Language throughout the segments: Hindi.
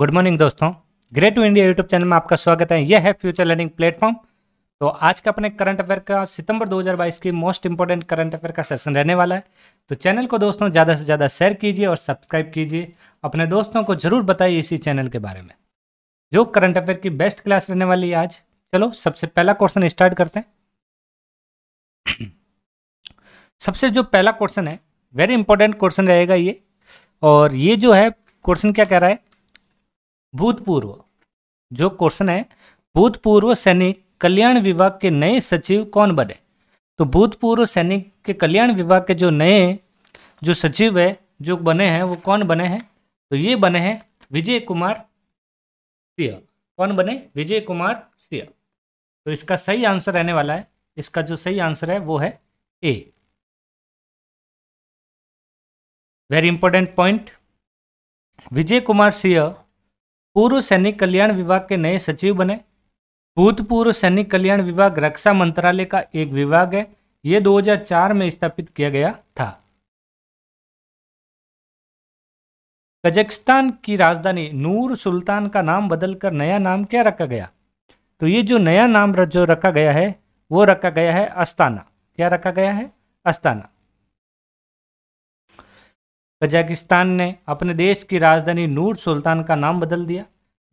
गुड मॉर्निंग दोस्तों great to India YouTube channel में आपका स्वागत है यह है फ्यूचर लर्निंग प्लेटफॉर्म तो आज का अपने करंट अफेयर का सितंबर 2022 की मोस्ट इंपॉर्टेंट करंट अफेयर का सेशन रहने वाला है तो चैनल को दोस्तों ज़्यादा से ज़्यादा शेयर कीजिए और सब्सक्राइब कीजिए अपने दोस्तों को जरूर बताइए इसी चैनल के बारे में जो करंट अफेयर की बेस्ट क्लास रहने वाली है आज चलो सबसे पहला क्वेश्चन स्टार्ट करते हैं सबसे जो पहला क्वेश्चन है वेरी इंपॉर्टेंट क्वेश्चन रहेगा ये और ये जो है क्वेश्चन क्या कह रहा है भूतपूर्व जो क्वेश्चन है भूतपूर्व सैनिक कल्याण विभाग के नए सचिव कौन बने तो भूतपूर्व सैनिक के कल्याण विभाग के जो नए जो सचिव है जो बने हैं वो कौन बने हैं तो ये बने हैं विजय कुमार सिया कौन बने विजय कुमार सिया तो इसका सही आंसर रहने वाला है इसका जो सही आंसर है वो है a very important point Vijay Kumar Singh पूर्व सैनिक कल्याण विभाग के नए सचिव बने भूतपूर्व सैनिक कल्याण विभाग रक्षा मंत्रालय का एक विभाग है यह 2004 में स्थापित किया गया था कजाकिस्तान की राजधानी नूर सुल्तान का नाम बदलकर नया नाम क्या रखा गया तो ये जो नया नाम जो रखा गया है वो रखा गया है अस्ताना क्या रखा गया है अस्ताना कजाकिस्तान ने अपने देश की राजधानी नूर सुल्तान का नाम बदल दिया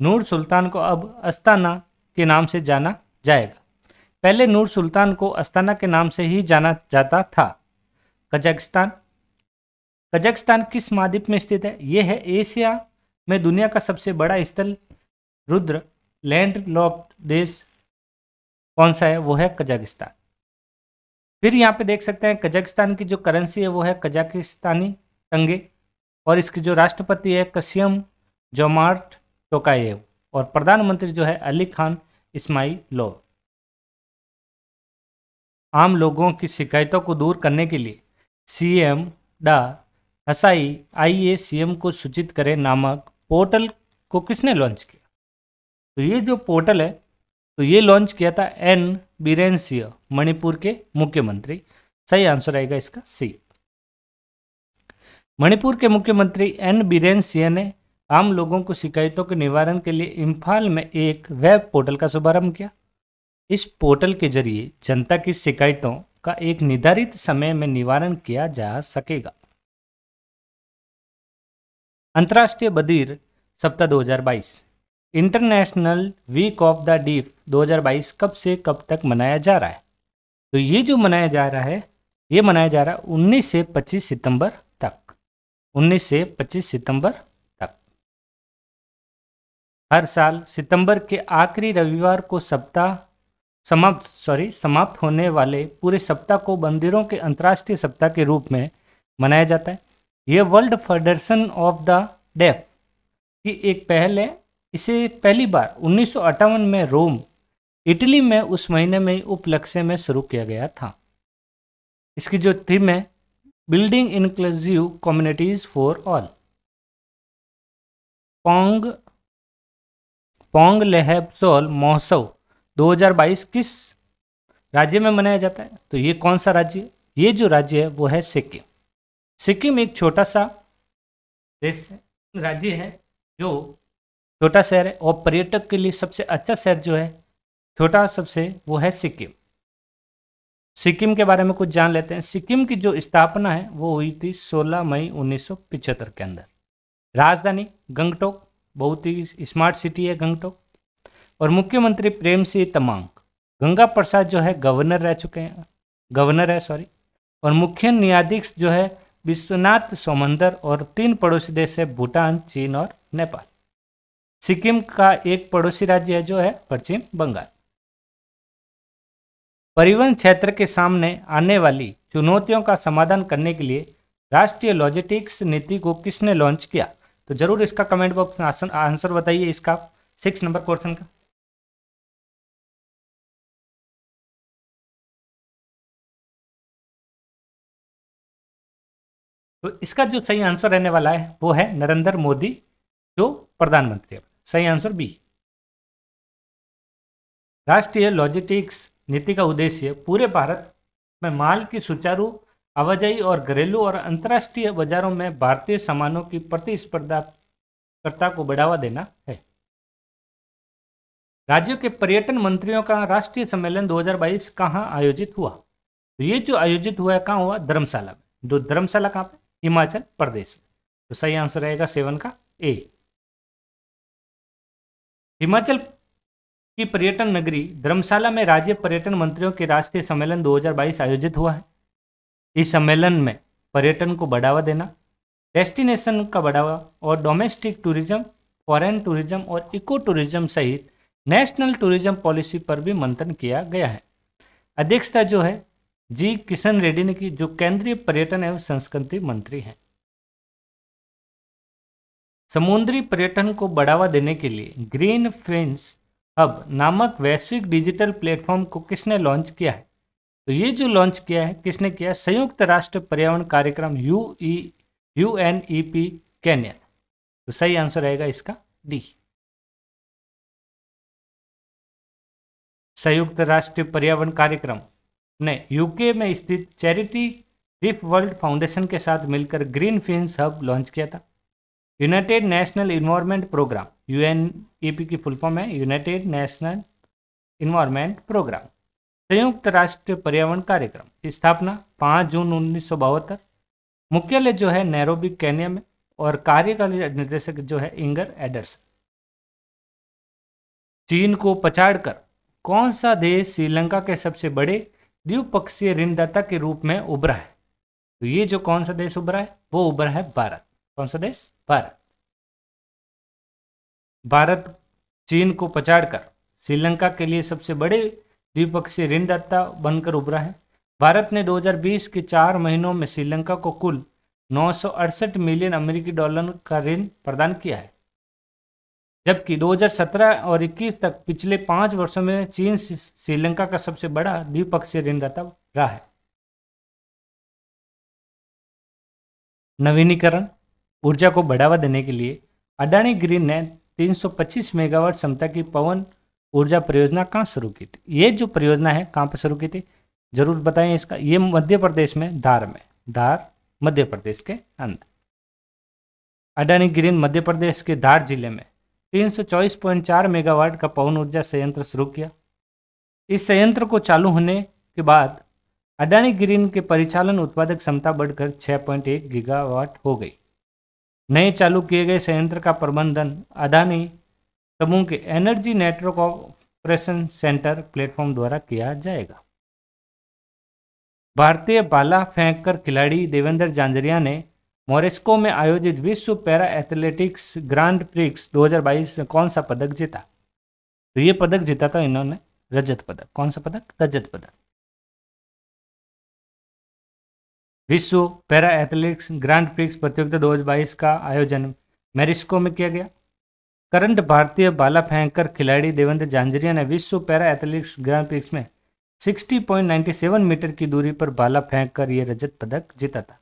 नूर सुल्तान को अब अस्ताना के नाम से जाना जाएगा पहले नूर सुल्तान को अस्ताना के नाम से ही जाना जाता था कजाकिस्तान कजाकिस्तान किस महाद्वीप में स्थित है यह है एशिया में दुनिया का सबसे बड़ा स्थल रुद्र लैंड लॉक्ड देश कौन सा है वो है कजाकिस्तान फिर यहाँ पे देख सकते हैं कजाकिस्तान की जो करेंसी है वो है कजाकिस्तानी तंगे और इसके जो राष्ट्रपति है कश्यम जोमार्ट टोकाएव और प्रधानमंत्री जो है अली खान इस्माई लो आम लोगों की शिकायतों को दूर करने के लिए सीएम डा हसाई आइए सीएम को सूचित करें नामक पोर्टल को किसने लॉन्च किया तो ये जो पोर्टल है तो ये लॉन्च किया था एन बीरेन मणिपुर के मुख्यमंत्री सही आंसर आएगा इसका सी मणिपुर के मुख्यमंत्री एन बीरेन सिंह ने आम लोगों को शिकायतों के निवारण के लिए इम्फाल में एक वेब पोर्टल का शुभारंभ किया इस पोर्टल के जरिए जनता की शिकायतों का एक निर्धारित समय में निवारण किया जा सकेगा अंतर्राष्ट्रीय बदीर सप्ताह 2022 international week of the deaf 2022 कब से कब तक मनाया जा रहा है तो ये जो मनाया जा रहा है ये मनाया जा रहा है 19 से 25 सितंबर तक 19 से 25 सितंबर तक हर साल सितंबर के आखिरी रविवार को सप्ताह समाप्त सॉरी समाप्त होने वाले पूरे सप्ताह को मंदिरों के अंतर्राष्ट्रीय सप्ताह के रूप में मनाया जाता है यह world federation of the deaf की एक पहल है इसे पहली बार उन्नीस में रोम इटली में उस महीने में उपलक्ष्य में शुरू किया गया था इसकी जो थीम है building inclusive communities for all. Pong Pong लेहबसोल महोत्सव 2022 किस राज्य में मनाया जाता है तो ये कौन सा राज्य है ये जो राज्य है वो है सिक्किम सिक्किम एक छोटा सा देश राज्य है जो छोटा शहर है और पर्यटक के लिए सबसे अच्छा शहर जो है छोटा सबसे वो है सिक्किम सिक्किम के बारे में कुछ जान लेते हैं सिक्किम की जो स्थापना है वो हुई थी 16 मई उन्नीस के अंदर राजधानी गंगटोक बहुत ही स्मार्ट सिटी है गंगटोक और मुख्यमंत्री प्रेम सिंह तमांग गंगा प्रसाद जो है गवर्नर रह चुके हैं गवर्नर है सॉरी और मुख्य न्यायाधीश जो है विश्वनाथ सोमंदर और तीन पड़ोसी देश है भूटान चीन और नेपाल सिक्किम का एक पड़ोसी राज्य है जो है पश्चिम बंगाल परिवहन क्षेत्र के सामने आने वाली चुनौतियों का समाधान करने के लिए राष्ट्रीय लॉजिस्टिक्स नीति को किसने लॉन्च किया तो जरूर इसका कमेंट बॉक्स में आंसर बताइए इसका सिक्स नंबर क्वेश्चन का तो इसका जो सही आंसर रहने वाला है वो है नरेंद्र मोदी जो प्रधानमंत्री सही आंसर बी राष्ट्रीय लॉजिस्टिक्स नीति का उद्देश्य पूरे भारत में माल की सुचारू आवाजाही और घरेलू और अंतर्राष्ट्रीय बाजारों में भारतीय सामानों की प्रतिस्पर्धाकर्ता को बढ़ावा देना है राज्यों के पर्यटन मंत्रियों का राष्ट्रीय सम्मेलन 2022 कहाँ आयोजित हुआ तो ये जो आयोजित हुआ है कहाँ हुआ धर्मशाला में जो धर्मशाला कहाँ पे हिमाचल प्रदेश में तो सही आंसर रहेगा सेवन का ए हिमाचल की पर्यटन नगरी धर्मशाला में राज्य पर्यटन मंत्रियों के राष्ट्रीय सम्मेलन 2022 आयोजित हुआ है इस सम्मेलन में पर्यटन को बढ़ावा देना डेस्टिनेशन का बढ़ावा और डोमेस्टिक टूरिज्म फॉरेन टूरिज्म और इको टूरिज्म सहित नेशनल टूरिज्म पॉलिसी पर भी मंथन किया गया है अध्यक्षता जो है जी किशन रेड्डी ने की जो केंद्रीय पर्यटन एवं संस्कृति मंत्री हैं समुद्री पर्यटन को बढ़ावा देने के लिए ग्रीन फिंस हब नामक वैश्विक डिजिटल प्लेटफॉर्म को किसने लॉन्च किया है तो ये जो लॉन्च किया है किसने किया संयुक्त राष्ट्र पर्यावरण कार्यक्रम U E U N E P कैनियन तो सही आंसर रहेगा इसका डी संयुक्त राष्ट्र पर्यावरण कार्यक्रम ने यूके में स्थित चैरिटी रिफ वर्ल्ड फाउंडेशन के साथ मिलकर ग्रीन फिंस हब लॉन्च किया था united national environment programme U e की फुल फॉर्म है यूनाइटेड नेशनल इन्वायरमेंट प्रोग्राम संयुक्त राष्ट्र पर्यावरण कार्यक्रम स्थापना पाँच जून उन्नीस मुख्यालय जो है नैरोबिक कैनिया में और कार्यकारी निर्देशक जो है इंगर एडर्स चीन को पछाड़कर कौन सा देश श्रीलंका के सबसे बड़े द्विपक्षीय ऋणदाता के रूप में उभरा है तो ये जो कौन सा देश उभरा है वो उभरा है भारत कौन सा देश भारत भारत चीन को पछाड़कर श्रीलंका के लिए सबसे बड़े द्विपक्षीय ऋणदाता बनकर उभरा है भारत ने 2020 के चार महीनों में श्रीलंका को कुल नौ मिलियन अमेरिकी डॉलर का ऋण प्रदान किया है जबकि 2017 और 21 तक पिछले पाँच वर्षों में चीन श्रीलंका का सबसे बड़ा द्विपक्षीय ऋणदाता रहा है नवीनीकरण ऊर्जा को बढ़ावा देने के लिए अडानी ग्रीन ने 325 मेगावाट क्षमता की पवन ऊर्जा परियोजना कहाँ शुरू की थी ये जो परियोजना है कहाँ पर शुरू की थी जरूर बताएं इसका ये मध्य प्रदेश में धार में धार मध्य प्रदेश के अंदर अडानी ग्रीन मध्य प्रदेश के धार जिले में 324.4 मेगावाट का पवन ऊर्जा संयंत्र शुरू किया इस संयंत्र को चालू होने के बाद अडानी ग्रीन के परिचालन उत्पादक क्षमता बढ़कर 6.1 गीगावाट हो गई नए चालू किए गए संयंत्र का प्रबंधन अदानी समूह के energy network operation centre platform द्वारा किया जाएगा भारतीय बाला फेंककर खिलाड़ी देवेंद्र जांजरिया ने मोरेस्को में आयोजित विश्व पैरा एथलेटिक्स ग्रांड प्रिक्स 2022 में कौन सा पदक जीता तो ये पदक जीता था इन्होंने रजत पदक कौन सा पदक रजत पदक विश्व पैरा एथलेटिक्स ग्रांड प्रिक्स प्रतियोगिता 2022 का आयोजन मेरिस्को में किया गया करंट भारतीय बाला फेंकर खिलाड़ी देवेंद्र झांझरिया ने विश्व पैरा एथलेटिक्स ग्रांड प्रिक्स में 60.97 मीटर की दूरी पर बाला फेंक कर यह रजत पदक जीता था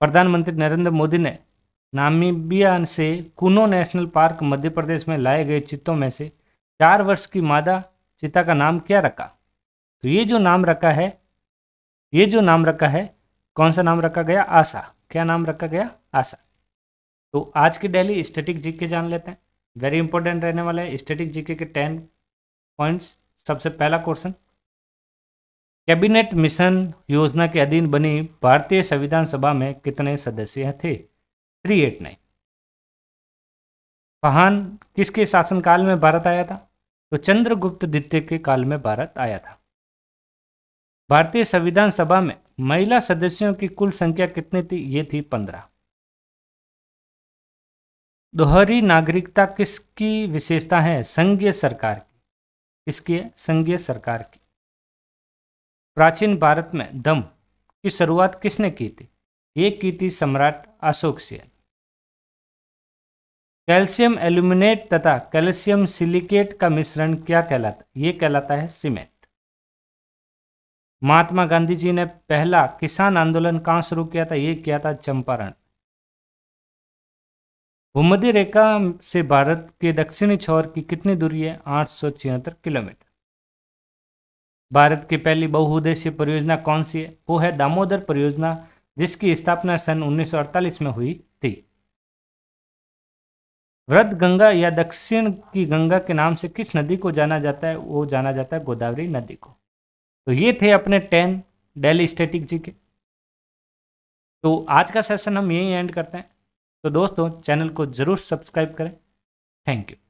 प्रधानमंत्री नरेंद्र मोदी ने नामीबिया से कुनो नेशनल पार्क मध्य प्रदेश में लाए गए चित्तों में से चार वर्ष की मादा चिता का नाम क्या रखा तो ये जो नाम रखा है ये जो नाम रखा है कौन सा नाम रखा गया आशा क्या नाम रखा गया आशा तो आज की डेली स्टेटिक जीके जान लेते हैं वेरी इंपॉर्टेंट रहने वाला है स्टेटिक जीके के टेन पॉइंट्स सबसे पहला क्वेश्चन कैबिनेट मिशन योजना के अधीन बनी भारतीय संविधान सभा में कितने सदस्य थे थ्री एट नाइन फहान किसके शासनकाल में भारत आया था तो चंद्रगुप्त द्वितीय के काल में भारत आया था भारतीय संविधान सभा में महिला सदस्यों की कुल संख्या कितनी थी ये थी पंद्रह दोहरी नागरिकता किसकी विशेषता है संघीय सरकार की है संघीय सरकार की प्राचीन भारत में दम की शुरुआत किसने की थी ये की थी सम्राट अशोक से कैल्शियम एल्यूमिनेट तथा कैल्शियम सिलिकेट का मिश्रण क्या कहलाता ये कहलाता है सीमेंट महात्मा गांधी जी ने पहला किसान आंदोलन कहाँ शुरू किया था ये किया था चंपारण भूमध्य रेखा से भारत के दक्षिणी छोर की कितनी दूरी है आठ किलोमीटर भारत की पहली बहुउद्देश्य परियोजना कौन सी है वो है दामोदर परियोजना जिसकी स्थापना सन 1948 में हुई थी व्रत गंगा या दक्षिण की गंगा के नाम से किस नदी को जाना जाता है वो जाना जाता है गोदावरी नदी को तो ये थे अपने टेन डेल स्टेटिक जी के तो आज का सेशन हम यहीं एंड करते हैं तो दोस्तों चैनल को ज़रूर सब्सक्राइब करें थैंक यू